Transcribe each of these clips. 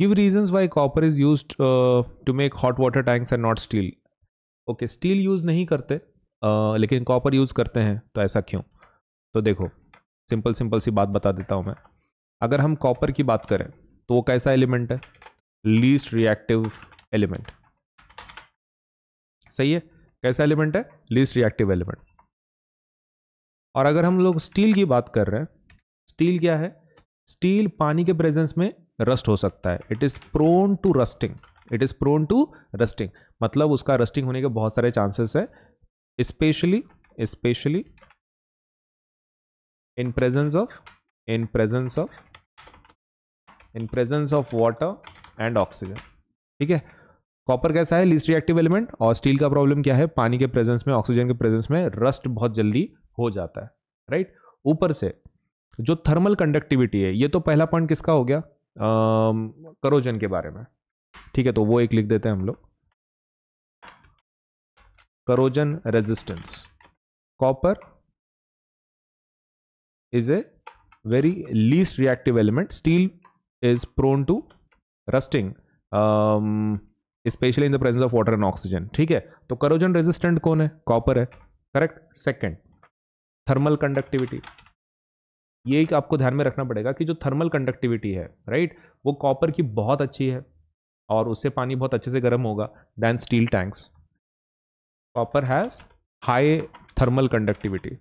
give reasons why copper is use to make hot water tanks and not steel okay steel use नहीं करते uh, लेकिन copper use करते हैं तो ऐसा क्यों तो देखो सिंपल सिंपल सी बात बता देता हूँ मैं अगर हम कॉपर की बात करें तो वो कैसा एलिमेंट है लीस्ट रिएक्टिव एलिमेंट सही है कैसा एलिमेंट है लीस्ट रिएक्टिव एलिमेंट और अगर हम लोग स्टील की बात कर रहे हैं स्टील क्या है स्टील पानी के प्रेजेंस में रस्ट हो सकता है it is prone to rusting it is prone to rusting मतलब उसका रस्टिंग होने के बहुत सारे चांसेस है specially specially in presence of in presence of in presence of water and oxygen ठीक है कॉपर कैसा है लिस्ट रिएक्टिव एलिमेंट और स्टील का प्रॉब्लम क्या है पानी के प्रेजेंस में ऑक्सीजन के प्रेजेंस में रस्ट बहुत जल्दी हो जाता है राइट ऊपर से जो थर्मल कंडक्टिविटी है ये तो पहला पॉइंट किसका हो गया करोजन के बारे में ठीक है तो वो एक लिख देते हैं हम लोग corrosion resistance copper is a very least reactive element steel is prone to rusting specially in the presence of water and oxygen ठीक है तो करोजन रेजिस्टेंट कौन है कॉपर है करेक्ट सेकेंड थर्मल कंडक्टिविटी ये आपको ध्यान में रखना पड़ेगा कि जो थर्मल कंडक्टिविटी है राइट वो कॉपर की बहुत अच्छी है और उससे पानी बहुत अच्छे से गर्म होगा than steel tanks copper has high thermal conductivity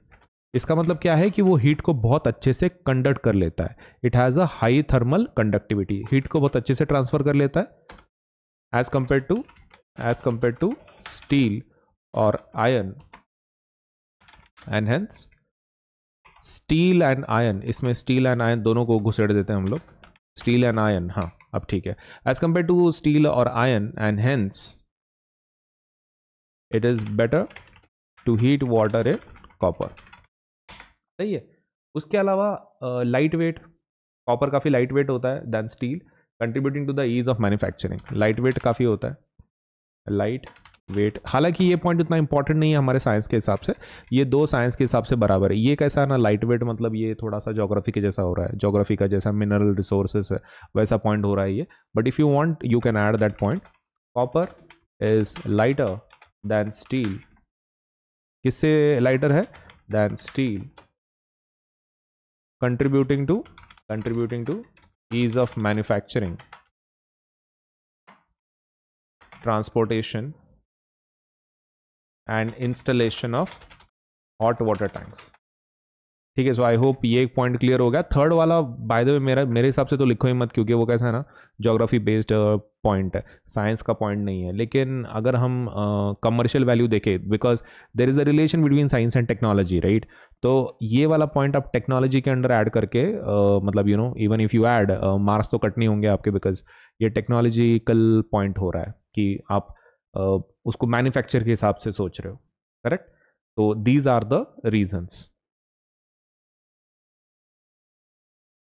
इसका मतलब क्या है कि वो हीट को बहुत अच्छे से कंडक्ट कर लेता है it has a high thermal conductivity heat को बहुत अच्छे से ट्रांसफ़र कर लेता है as compare to as compare to steel और iron and hence steel and iron इसमें स्टील एंड आयन दोनों को घुसेड़ देते हैं हम लोग स्टील एंड आयन हाँ अब ठीक है एज कंपेयर टू स्टील और iron and hence it is better to heat water in copper सही है उसके अलावा लाइट वेट कॉपर काफ़ी लाइट वेट होता है than steel contributing to the ease of manufacturing light weight काफ़ी होता है लाइट वेट हालांकि ये पॉइंट उतना इंपॉर्टेंट नहीं है हमारे साइंस के हिसाब से ये दो साइंस के हिसाब से बराबर है ये कैसा है ना लाइट वेट मतलब ये थोड़ा सा जोग्राफी के जैसा हो रहा है जोग्राफी का जैसा मिनरल रिसोर्सेस है वैसा पॉइंट हो रहा है ये but if you want you can add that point copper is lighter than steel किससे लाइटर है than steel contributing to contributing to ease of manufacturing transportation and installation of hot water tanks ठीक है सो I hope ये एक point clear हो गया third वाला by the way मेरा मेरे हिसाब से तो लिखो ही मत क्योंकि वो कैसा है ना जोग्राफी बेस्ड पॉइंट है साइंस का पॉइंट नहीं है लेकिन अगर हम कमर्शियल uh, वैल्यू देखें because there is a relation between science and technology right तो ये वाला पॉइंट आप टेक्नोलॉजी के अंडर ऐड करके uh, मतलब you know even if you add marks तो कट नहीं होंगे आपके बिकॉज ये टेक्नोलॉजिकल पॉइंट हो रहा है कि आप उसको मैन्युफैक्चर के हिसाब से सोच रहे हो करेक्ट तो दीज आर द रीजन्स